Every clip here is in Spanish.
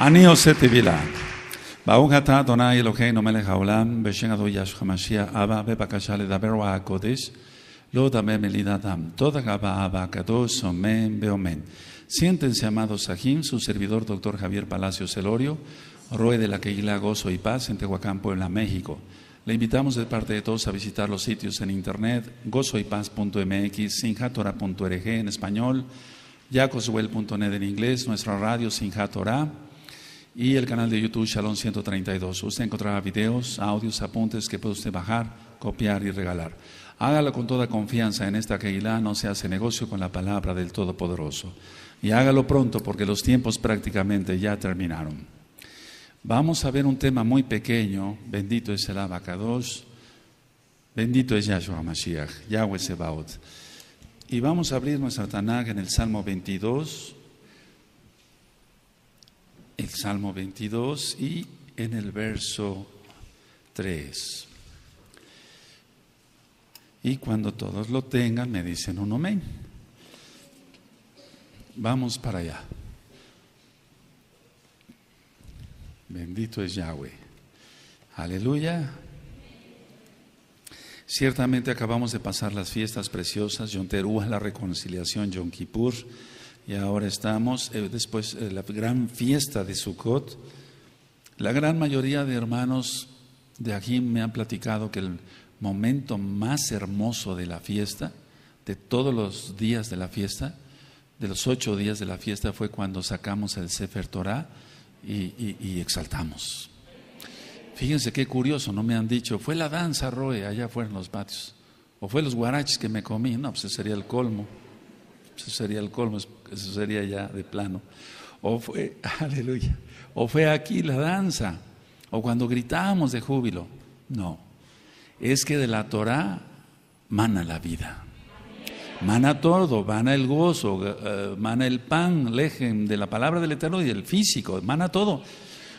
אני עושה תבילה. ברוך אתה אדוני אלוהינו מלך העולם, בשם אדו ישו המשיח, אבא, בבקשה לדבר רואה הקודש, לא דמה מליד אדם. תודה רבה Siéntense, amados Sajim, su servidor doctor Javier Palacios Celorio, Roe de la Queguila Gozo y Paz en Tehuacán, Puebla, México. Le invitamos de parte de todos a visitar los sitios en internet gozoypaz.mx, sinjatora.org en español, yacoswell.net en inglés, nuestra radio Sinjatora y el canal de YouTube Shalom 132. Usted encontrará videos, audios, apuntes que puede usted bajar, copiar y regalar. Hágalo con toda confianza en esta Keilah, no se hace negocio con la palabra del Todopoderoso. Y hágalo pronto porque los tiempos prácticamente ya terminaron. Vamos a ver un tema muy pequeño. Bendito es el Abacados. Bendito es Yahshua Mashiach, Yahweh Sebaot. Y vamos a abrir nuestra Tanakh en el Salmo 22 el Salmo 22 y en el verso 3. Y cuando todos lo tengan, me dicen un amén. Vamos para allá. Bendito es Yahweh. Aleluya. Ciertamente acabamos de pasar las fiestas preciosas, Yom la reconciliación, Yom Kippur y ahora estamos, eh, después de eh, la gran fiesta de Sukkot, la gran mayoría de hermanos de aquí me han platicado que el momento más hermoso de la fiesta, de todos los días de la fiesta, de los ocho días de la fiesta fue cuando sacamos el Sefer Torah y, exaltamos. Fíjense qué curioso, no me han dicho, fue la danza, Roe, allá fueron los patios. O fue los guaraches que me comí, no, pues sería el colmo. Eso sería el colmo, eso sería ya de plano. O fue, aleluya, o fue aquí la danza, o cuando gritábamos de júbilo. No, es que de la Torah mana la vida. Mana todo, mana el gozo, eh, mana el pan, lejen de la palabra del Eterno y del físico, mana todo.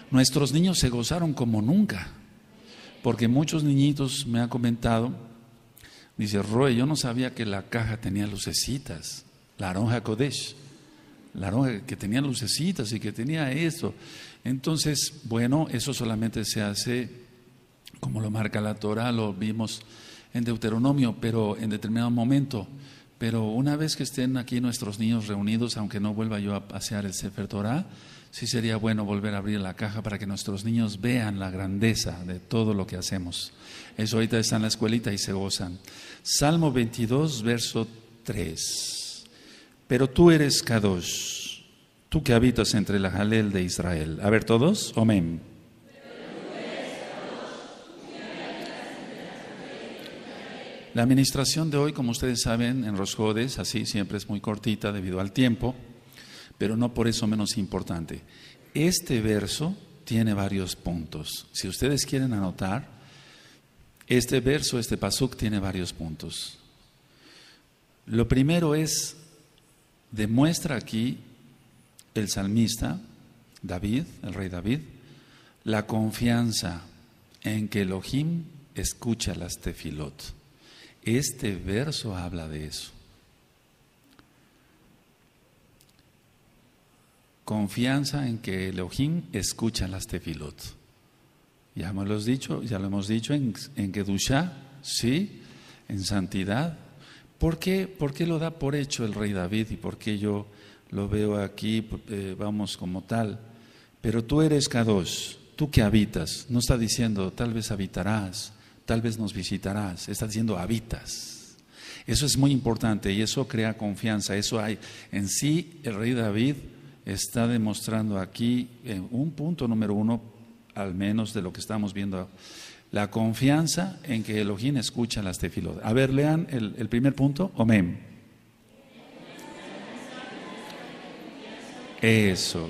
Nuestros niños se gozaron como nunca, porque muchos niñitos me han comentado, dice, Roy, yo no sabía que la caja tenía lucecitas la Aronja Kodesh, la aronja que tenía lucecitas y que tenía esto. Entonces, bueno, eso solamente se hace como lo marca la Torah, lo vimos en Deuteronomio, pero en determinado momento. Pero una vez que estén aquí nuestros niños reunidos, aunque no vuelva yo a pasear el Sefer Torah, sí sería bueno volver a abrir la caja para que nuestros niños vean la grandeza de todo lo que hacemos. Eso ahorita está en la escuelita y se gozan. Salmo 22, verso 3 pero tú eres Kadosh, tú que habitas entre la Jalel de Israel. A ver todos, amén. La administración de hoy, como ustedes saben, en Rosjodes, así siempre es muy cortita debido al tiempo, pero no por eso menos importante. Este verso tiene varios puntos. Si ustedes quieren anotar, este verso, este pasuk, tiene varios puntos. Lo primero es demuestra aquí el salmista, David, el rey David, la confianza en que Elohim escucha las tefilot. Este verso habla de eso. Confianza en que Elohim escucha las tefilot. Ya hemos dicho, ya lo hemos dicho en, en sí, en santidad, ¿Por qué, lo da por hecho el rey David y por qué yo lo veo aquí, eh, vamos, como tal? Pero tú eres K2, tú que habitas. No está diciendo tal vez habitarás, tal vez nos visitarás. Está diciendo habitas. Eso es muy importante y eso crea confianza. Eso hay. En sí, el rey David está demostrando aquí eh, un punto número uno, al menos de lo que estamos viendo la confianza en que Elohim escucha las tefilot. A ver, lean el, primer punto. Omen. Eso.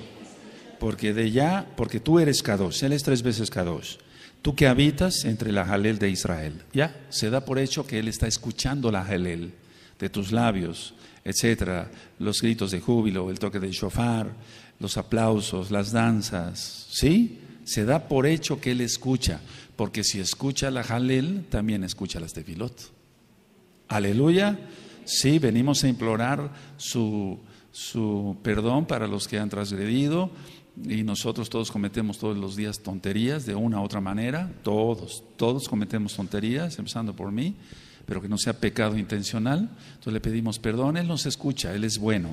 Porque de ya, porque tú eres Kadosh, Él es tres veces Kadosh. Tú que habitas entre la Jalel de Israel. Ya, se da por hecho que Él está escuchando la Jalel de tus labios, etcétera. Los gritos de júbilo, el toque de shofar, los aplausos, las danzas. ¿Sí? se da por hecho que él escucha, porque si escucha la Jalel, también escucha las piloto Aleluya. Sí, venimos a implorar su, su perdón para los que han transgredido y nosotros todos cometemos todos los días tonterías de una u otra manera, todos, todos cometemos tonterías, empezando por mí, pero que no sea pecado intencional. Entonces le pedimos perdón, Él nos escucha, Él es bueno.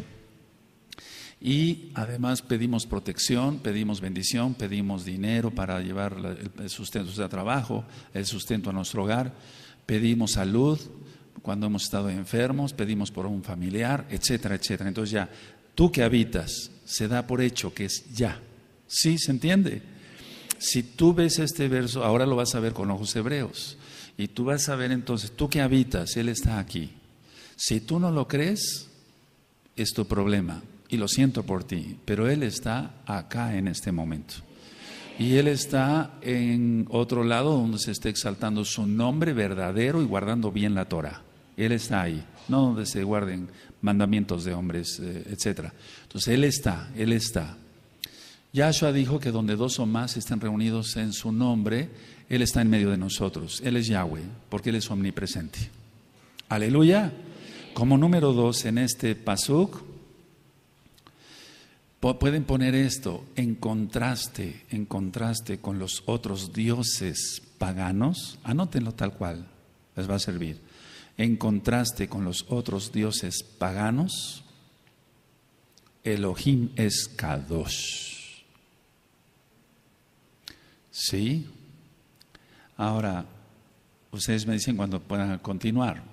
Y además pedimos protección, pedimos bendición, pedimos dinero para llevar el sustento, a sea, trabajo, el sustento a nuestro hogar, pedimos salud cuando hemos estado enfermos, pedimos por un familiar, etcétera, etcétera. Entonces ya, tú que habitas, se da por hecho que es ya. ¿Sí se entiende? Si tú ves este verso, ahora lo vas a ver con ojos hebreos, y tú vas a ver entonces, tú que habitas, Él está aquí. Si tú no lo crees, es tu problema, y lo siento por ti, pero Él está acá en este momento. Y Él está en otro lado donde se está exaltando su nombre verdadero y guardando bien la Torah. Él está ahí, no donde se guarden mandamientos de hombres, eh, etc. Entonces Él está, Él está. Yahshua dijo que donde dos o más estén reunidos en su nombre, Él está en medio de nosotros. Él es Yahweh, porque Él es omnipresente. Aleluya. Como número dos en este pasuk, Pueden poner esto en contraste, en contraste con los otros dioses paganos. Anótenlo tal cual, les va a servir. En contraste con los otros dioses paganos, Elohim es Kadosh. ¿Sí? Ahora, ustedes me dicen cuando puedan continuar.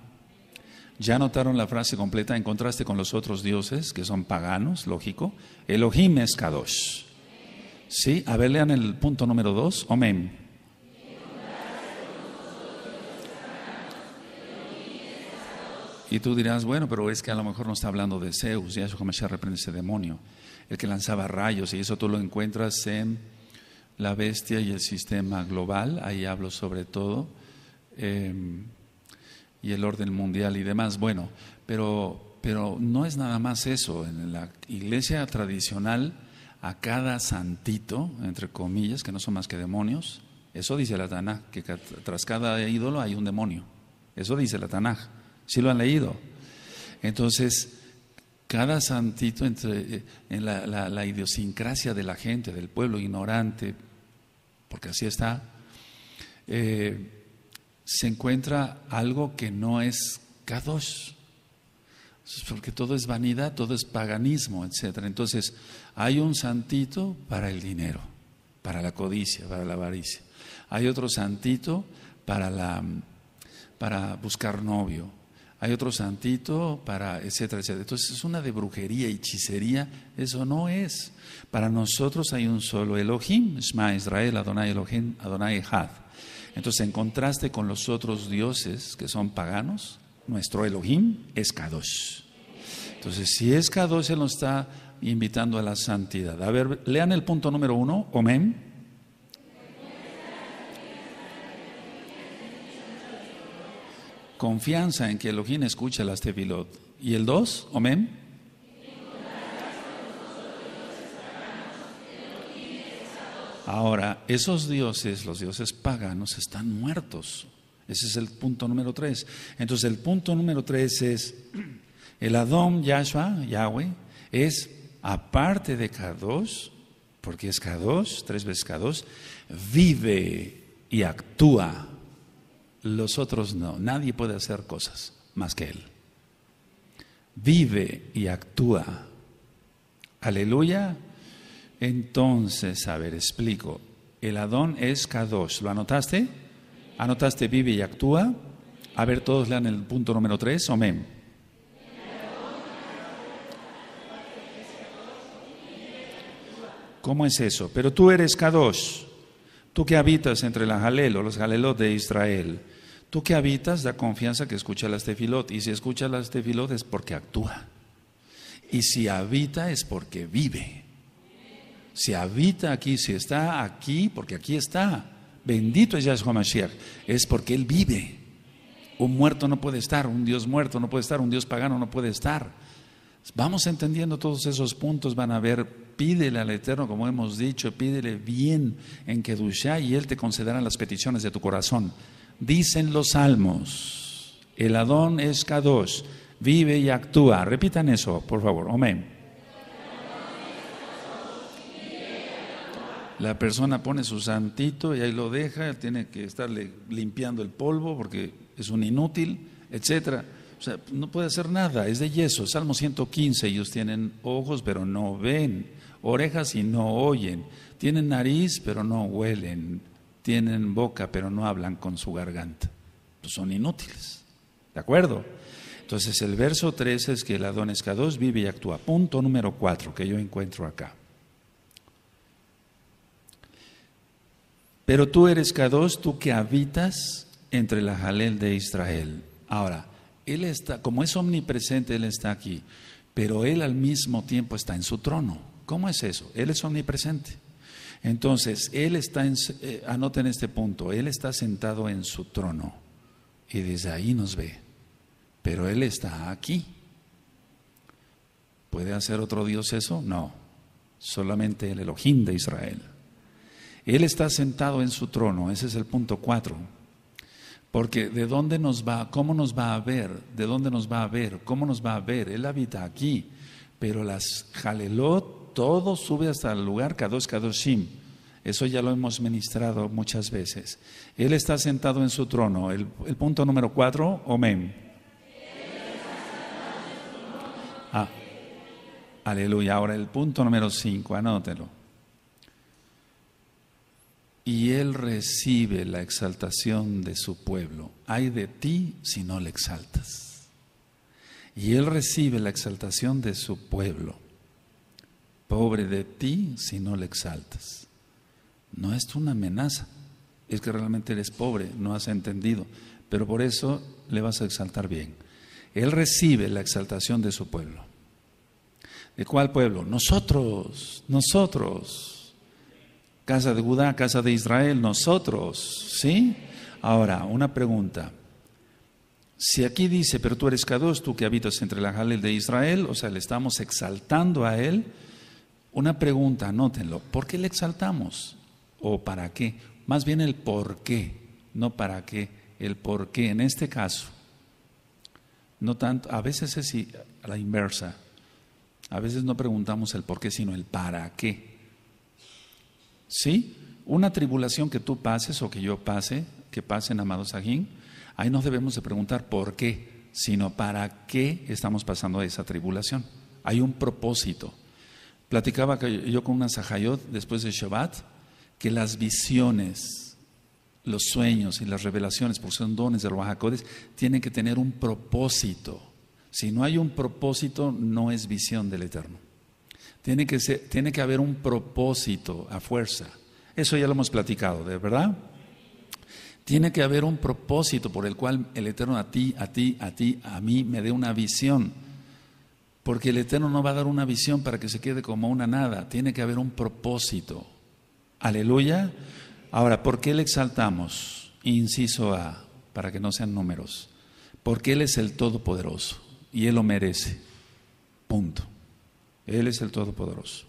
Ya notaron la frase completa en contraste con los otros dioses, que son paganos, lógico. Elohim es Kadosh. Sí, a ver, lean el punto número dos. Omen. Y tú dirás, bueno, pero es que a lo mejor no está hablando de Zeus, ya como se reprende ese demonio, el que lanzaba rayos, y eso tú lo encuentras en La Bestia y el Sistema Global, ahí hablo sobre todo. Em, y el orden mundial y demás. Bueno, pero, pero no es nada más eso. En la iglesia tradicional, a cada santito, entre comillas, que no son más que demonios, eso dice la Tanaj, que tras cada ídolo hay un demonio. Eso dice la Tanaj. si lo han leído? Entonces, cada santito entre, eh, en la, idiosincrasia de la gente, del pueblo ignorante, porque así está, eh, se encuentra algo que no es Kadosh. Porque todo es vanidad, todo es paganismo, etc. Entonces, hay un santito para el dinero, para la codicia, para la avaricia. Hay otro santito para, la, para buscar novio. Hay otro santito para, etcétera, Entonces, es una de brujería y hechicería. Eso no es. Para nosotros hay un solo Elohim, Shema Israel, Adonai Elohim, Adonai Had. Entonces, en contraste con los otros dioses que son paganos, nuestro Elohim es Kadosh. Entonces, si es Kadosh, Él nos está invitando a la santidad. A ver, lean el punto número uno, Omen. Confianza en que Elohim escucha las tefilot. ¿Y el dos? Omen. Ahora, esos dioses, los dioses paganos, están muertos. Ese es el punto número tres. Entonces, el punto número tres es, el Adón Yahshua, Yahweh, es aparte de K2, porque es K2, tres veces K2, vive y actúa. Los otros no, nadie puede hacer cosas más que Él. Vive y actúa. Aleluya, entonces, a ver, explico. El Adón es K2. ¿Lo anotaste? ¿Anotaste vive y actúa? A ver, todos lean el punto número 3. Amén. ¿Cómo es eso? Pero tú eres K2. Tú que habitas entre la Jalel o los Jalelot de Israel. Tú que habitas, da confianza que escucha las tefilot. Y si escucha las tefilot es porque actúa. Y si habita es porque vive si habita aquí, si está aquí, porque aquí está. Bendito es Yahshua Mashiach. Es porque Él vive. Un muerto no puede estar, un Dios muerto no puede estar, un Dios pagano no puede estar. Vamos entendiendo todos esos puntos, van a ver, pídele al Eterno, como hemos dicho, pídele bien en que Kedushá y Él te concederá las peticiones de tu corazón. Dicen los salmos, el Adón es Kadosh, vive y actúa. Repitan eso, por favor. Amén. La persona pone su santito y ahí lo deja, tiene que estarle limpiando el polvo porque es un inútil, etcétera. O sea, no puede hacer nada, es de yeso. Salmo 115, ellos tienen ojos pero no ven, orejas y no oyen, tienen nariz pero no huelen, tienen boca pero no hablan con su garganta. Pues son inútiles, ¿de acuerdo? Entonces el verso 3 es que el Adonescados vive y actúa. Punto número 4 que yo encuentro acá. Pero tú eres Kados, tú que habitas entre la Jalel de Israel. Ahora, Él está, como es omnipresente, Él está aquí, pero Él al mismo tiempo está en su trono. ¿Cómo es eso? Él es omnipresente. Entonces, Él está, en, eh, anoten este punto, Él está sentado en su trono y desde ahí nos ve, pero Él está aquí. ¿Puede hacer otro Dios eso? No, solamente el Elohim de Israel. Él está sentado en su trono, ese es el punto cuatro. Porque de dónde nos va, cómo nos va a ver, de dónde nos va a ver, cómo nos va a ver. Él habita aquí, pero las jalelot, todo sube hasta el lugar Kadosh Kadoshim. Eso ya lo hemos ministrado muchas veces. Él está sentado en su trono. El, punto número cuatro, Omen. Ah, aleluya. Ahora el punto número cinco, anótelo y él recibe la exaltación de su pueblo. Hay de ti si no le exaltas. Y él recibe la exaltación de su pueblo. Pobre de ti si no le exaltas. No es una amenaza, es que realmente eres pobre, no has entendido, pero por eso le vas a exaltar bien. Él recibe la exaltación de su pueblo. ¿De cuál pueblo? Nosotros, nosotros casa de Judá, casa de Israel, nosotros, ¿sí? Ahora, una pregunta. Si aquí dice, pero tú eres Kadosh, tú que habitas entre la Jalel de Israel, o sea, le estamos exaltando a él. Una pregunta, anótenlo, ¿por qué le exaltamos? ¿O para qué? Más bien el por qué, no para qué, el por qué en este caso. No tanto, a veces es la inversa. A veces no preguntamos el por qué, sino el para qué. ¿Sí? Una tribulación que tú pases o que yo pase, que pasen, amados Sahin, ahí nos debemos de preguntar por qué, sino para qué estamos pasando esa tribulación. Hay un propósito. Platicaba yo con una sahayot después de Shabbat que las visiones, los sueños y las revelaciones, por son dones de los tienen que tener un propósito. Si no hay un propósito, no es visión del Eterno. Tiene que, haber un propósito a fuerza. Eso ya lo hemos platicado, ¿de ¿verdad? Tiene que haber un propósito por el cual el Eterno a ti, a ti, a ti, a mí me dé una visión. Porque el Eterno no va a dar una visión para que se quede como una nada. Tiene que haber un propósito. Aleluya. Ahora, ¿por qué le exaltamos? Inciso A, para que no sean números. Porque Él es el Todopoderoso y Él lo merece. Punto. Él es el Todopoderoso.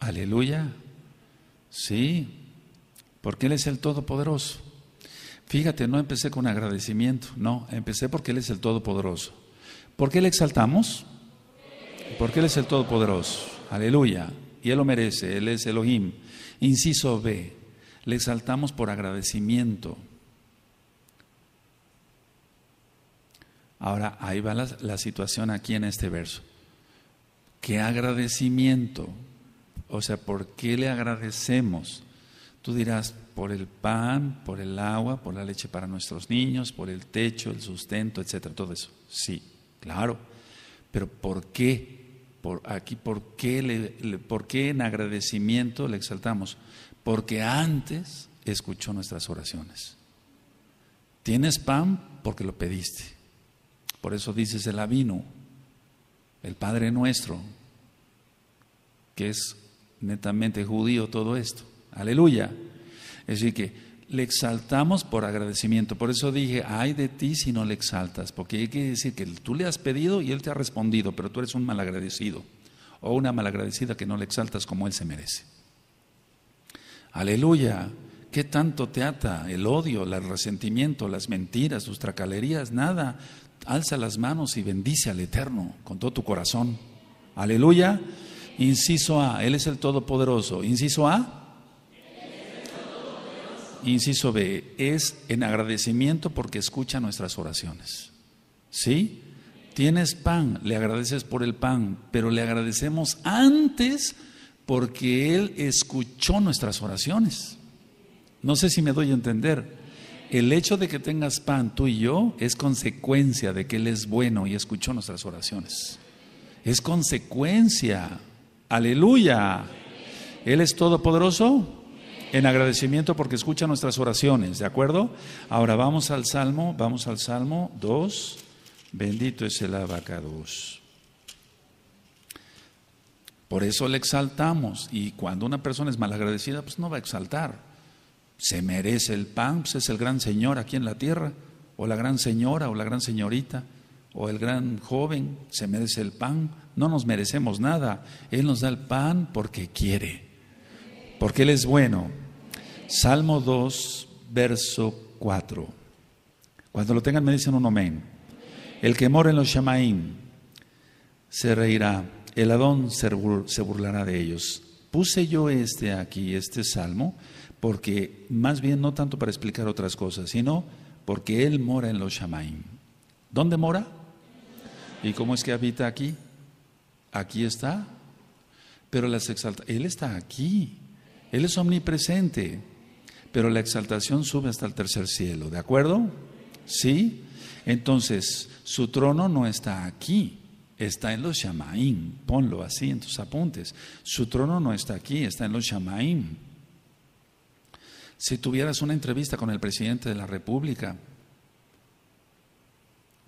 Aleluya. Sí, porque Él es el Todopoderoso. Fíjate, no empecé con agradecimiento, no, empecé porque Él es el Todopoderoso. ¿Por qué le exaltamos? Porque Él es el Todopoderoso. Aleluya. Y Él lo merece, Él es Elohim. Inciso B, le exaltamos por agradecimiento. Ahora, ahí va la, situación aquí en este verso. ¿Qué agradecimiento? O sea, ¿por qué le agradecemos? Tú dirás, por el pan, por el agua, por la leche para nuestros niños, por el techo, el sustento, etcétera, todo eso. Sí, claro. Pero ¿por qué? Por aquí, ¿por qué, le, ¿por qué en agradecimiento le exaltamos? Porque antes escuchó nuestras oraciones. Tienes pan porque lo pediste. Por eso dices el Abino, el Padre nuestro, que es netamente judío todo esto. Aleluya. Es decir, que le exaltamos por agradecimiento. Por eso dije, ay de ti si no le exaltas, porque hay que decir que tú le has pedido y él te ha respondido, pero tú eres un malagradecido o una malagradecida que no le exaltas como él se merece. Aleluya. ¿Qué tanto te ata el odio, el resentimiento, las mentiras, sus tracalerías? Nada alza las manos y bendice al Eterno con todo tu corazón. Aleluya. Inciso A, Él es el Todopoderoso. Inciso A. Inciso B, es en agradecimiento porque escucha nuestras oraciones. ¿Sí? Tienes pan, le agradeces por el pan, pero le agradecemos antes porque Él escuchó nuestras oraciones. No sé si me doy a entender. El hecho de que tengas pan tú y yo es consecuencia de que Él es bueno y escuchó nuestras oraciones. Es consecuencia. Aleluya. Él es todopoderoso en agradecimiento porque escucha nuestras oraciones, ¿de acuerdo? Ahora vamos al Salmo, vamos al Salmo 2. Bendito es el abacados. Por eso le exaltamos. Y cuando una persona es malagradecida, pues no va a exaltar se merece el pan, pues es el gran señor aquí en la tierra, o la gran señora, o la gran señorita, o el gran joven, se merece el pan. No nos merecemos nada. Él nos da el pan porque quiere, porque Él es bueno. Salmo 2, verso 4. Cuando lo tengan me dicen un amén. El que mora en los Shamaim se reirá, el Adón se burlará de ellos. Puse yo este aquí, este salmo, porque más bien no tanto para explicar otras cosas, sino porque Él mora en los Shamaim. ¿Dónde mora? ¿Y cómo es que habita aquí? Aquí está. Pero las exalta Él está aquí. Él es omnipresente. Pero la exaltación sube hasta el tercer cielo, ¿de acuerdo? ¿Sí? Entonces, su trono no está aquí, está en los Shamaim. Ponlo así en tus apuntes. Su trono no está aquí, está en los Shamaim si tuvieras una entrevista con el presidente de la República,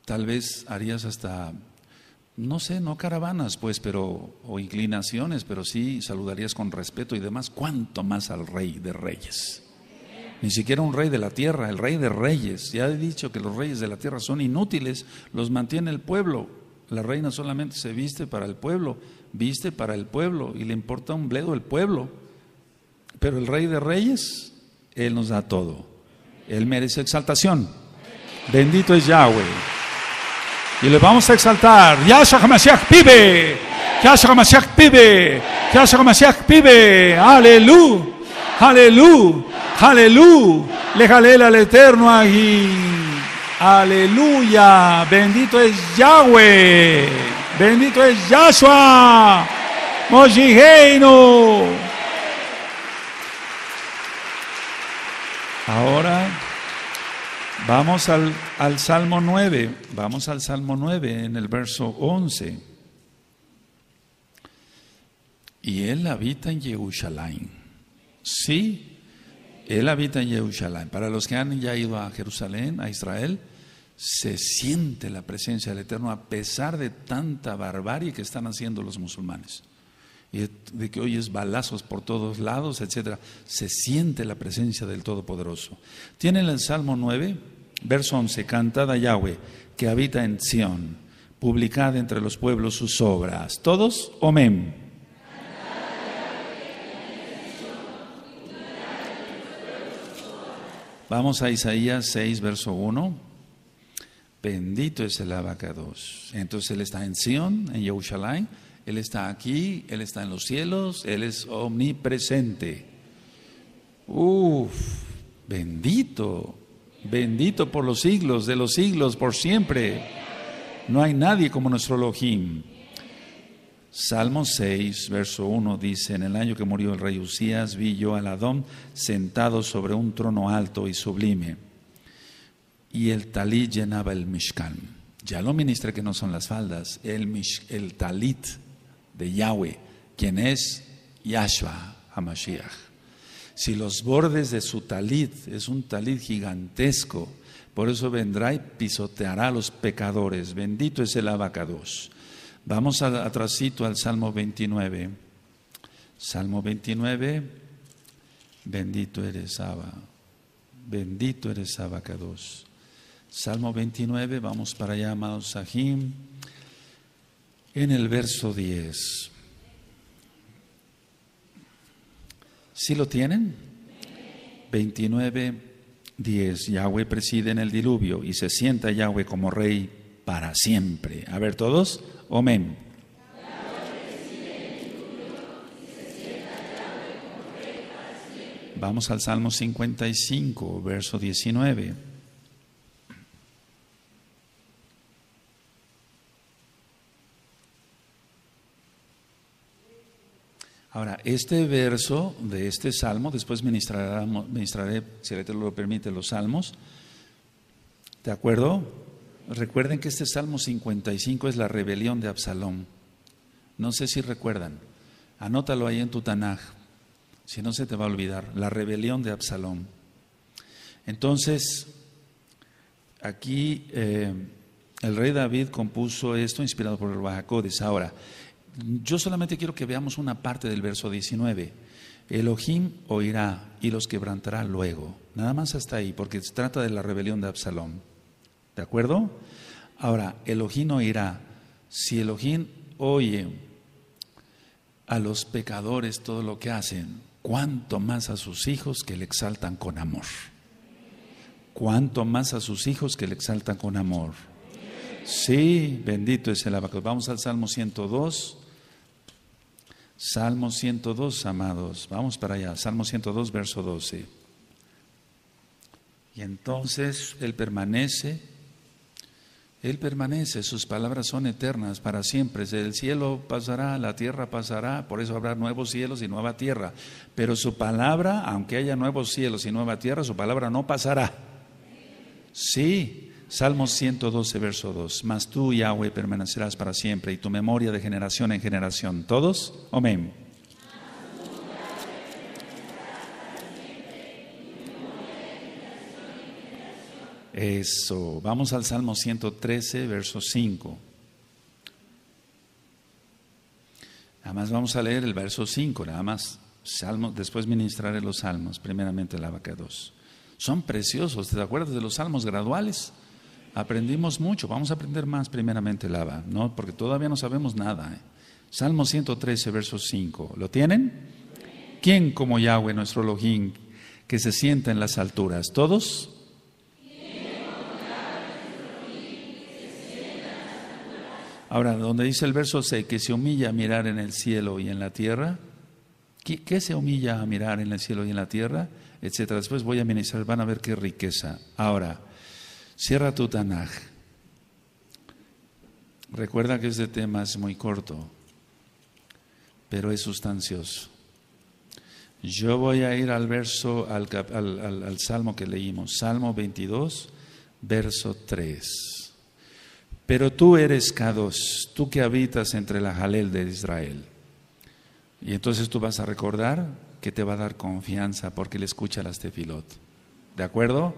tal vez harías hasta, no sé, no caravanas, pues, pero, o inclinaciones, pero sí saludarías con respeto y demás, cuánto más al rey de reyes. Ni siquiera un rey de la tierra, el rey de reyes. Ya he dicho que los reyes de la tierra son inútiles, los mantiene el pueblo. La reina solamente se viste para el pueblo, viste para el pueblo y le importa un bledo el pueblo. Pero el rey de reyes, él nos da todo. Él merece exaltación. Bendito es Yahweh. Y le vamos a exaltar. Yahshua HaMashiach pibe. Yahshua HaMashiach pibe. Yahshua HaMashiach pibe. Aleluya. Aleluya. Aleluya. Le al eterno allí. Aleluya. Bendito es Yahweh. Bendito es Yahshua. Mojigeino. Ahora vamos al, Salmo 9, vamos al Salmo 9 en el verso 11. Y él habita en Jerusalén. Sí, él habita en Jerusalén. Para los que han ya ido a Jerusalén, a Israel, se siente la presencia del Eterno a pesar de tanta barbarie que están haciendo los musulmanes de que hoy es balazos por todos lados, etcétera, se siente la presencia del Todopoderoso. Tiene el Salmo 9, verso 11, cantada Yahweh, que habita en Sión, publicad entre los pueblos sus obras. Todos, omén. Vamos a Isaías 6, verso 1. Bendito es el abacados. Entonces él está en Sión, en Yerushalayim, él está aquí, Él está en los cielos, Él es omnipresente. Uf, bendito, bendito por los siglos, de los siglos, por siempre. No hay nadie como nuestro Elohim. Salmo 6, verso 1 dice, en el año que murió el rey Usías, vi yo al Adón sentado sobre un trono alto y sublime, y el talit llenaba el mishkan. Ya lo ministra que no son las faldas, el, mish, el talit de Yahweh, quien es Yahshua Hamashiach. Si los bordes de su talid es un talid gigantesco, por eso vendrá y pisoteará a los pecadores. Bendito es el abacados. Vamos atrásito al Salmo 29. Salmo 29. Bendito eres Abba. Bendito eres Abacados. Salmo 29. Vamos para allá, amados Sahim en el verso 10. ¿Sí lo tienen? 29, 10. Yahweh preside en el diluvio y se sienta Yahweh como rey para siempre. A ver todos, amén. Vamos al Salmo 55, verso 19. Ahora, este verso de este salmo, después ministraré, si el lo permite, los salmos. ¿De acuerdo? Recuerden que este salmo 55 es la rebelión de Absalón. No sé si recuerdan. Anótalo ahí en tu Tanaj, si no se te va a olvidar. La rebelión de Absalón. Entonces, aquí eh, el rey David compuso esto inspirado por el Bajacodes. Ahora, yo solamente quiero que veamos una parte del verso 19. Elohim oirá y los quebrantará luego. Nada más hasta ahí, porque se trata de la rebelión de Absalón. ¿De acuerdo? Ahora, Elohim oirá. Si Elohim oye a los pecadores todo lo que hacen, cuánto más a sus hijos que le exaltan con amor. Cuánto más a sus hijos que le exaltan con amor. Sí, bendito es el abaco. Vamos al Salmo 102. Salmo 102, amados. Vamos para allá. Salmo 102, verso 12. Y entonces Él permanece. Él permanece, sus palabras son eternas para siempre. El cielo pasará, la tierra pasará, por eso habrá nuevos cielos y nueva tierra. Pero su palabra, aunque haya nuevos cielos y nueva tierra, su palabra no pasará. Sí, Salmos 112, verso 2. Mas tú, Yahweh, permanecerás para siempre y tu memoria de generación en generación. ¿Todos? Amén. Eso. Vamos al Salmo 113, verso 5. Nada más vamos a leer el verso 5, nada más. Salmo, después ministraré los salmos, primeramente la vaca 2. Son preciosos, ¿te acuerdas de los salmos graduales? Aprendimos mucho, vamos a aprender más primeramente, Lava, ¿no? porque todavía no sabemos nada. ¿eh? Salmo 113, verso 5. ¿Lo tienen? ¿Quién como Yahweh, nuestro Elohim, que se sienta en las alturas? ¿Todos? Ahora, donde dice el verso 6, que se humilla a mirar en el cielo y en la tierra, qué se humilla a mirar en el cielo y en la tierra? Etcétera. Después voy a ministrar, van a ver qué riqueza. Ahora, Cierra tu Tanaj. Recuerda que este tema es muy corto, pero es sustancioso. Yo voy a ir al verso, al, salmo que leímos, Salmo 22, verso 3. Pero tú eres Kados, tú que habitas entre la Jalel de Israel. Y entonces tú vas a recordar que te va a dar confianza porque él escucha las tefilot. ¿De acuerdo?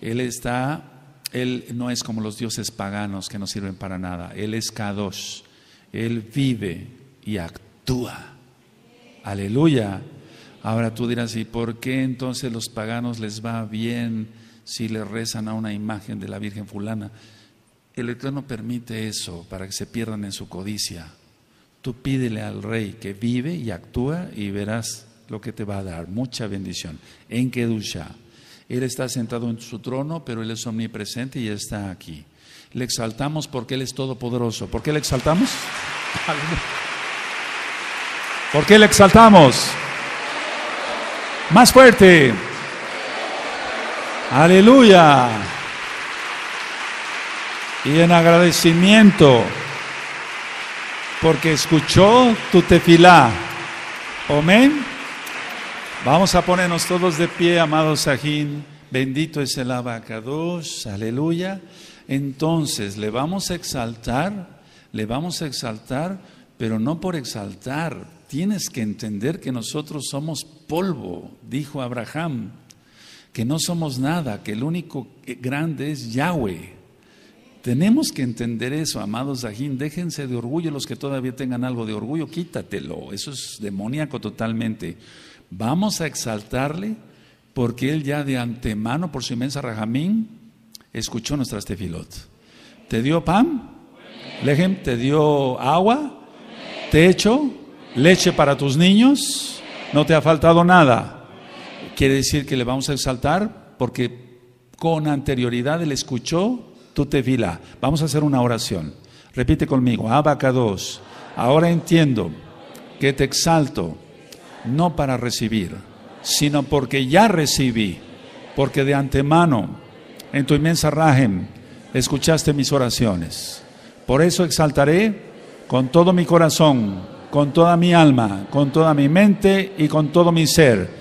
Él está él no es como los dioses paganos que no sirven para nada. Él es Kadosh. Él vive y actúa. Aleluya. Ahora tú dirás, ¿y por qué entonces los paganos les va bien si le rezan a una imagen de la Virgen fulana? El Eterno permite eso para que se pierdan en su codicia. Tú pídele al Rey que vive y actúa y verás lo que te va a dar. Mucha bendición. En Kedusha. Él está sentado en su trono, pero Él es omnipresente y está aquí. Le exaltamos porque Él es todopoderoso. ¿Por qué le exaltamos? ¿Por qué le exaltamos? Más fuerte. Aleluya. Y en agradecimiento, porque escuchó tu tefilá. Amén. Vamos a ponernos todos de pie, amados zahín. Bendito es el abacados, aleluya. Entonces, le vamos a exaltar, le vamos a exaltar, pero no por exaltar. Tienes que entender que nosotros somos polvo, dijo Abraham, que no somos nada, que el único grande es Yahweh. Tenemos que entender eso, amados zahín. Déjense de orgullo los que todavía tengan algo de orgullo, quítatelo. Eso es demoníaco totalmente. Vamos a exaltarle porque Él ya de antemano, por su inmensa rajamín, escuchó nuestras tefilot. ¿Te dio pan? Lejem, ¿te dio agua? ¿Techo? ¿Leche para tus niños? No te ha faltado nada. Quiere decir que le vamos a exaltar porque con anterioridad Él escuchó tu tefila. Vamos a hacer una oración. Repite conmigo, Abacados. Ahora entiendo que te exalto no para recibir, sino porque ya recibí, porque de antemano, en tu inmensa rajem, escuchaste mis oraciones. Por eso exaltaré con todo mi corazón, con toda mi alma, con toda mi mente y con todo mi ser.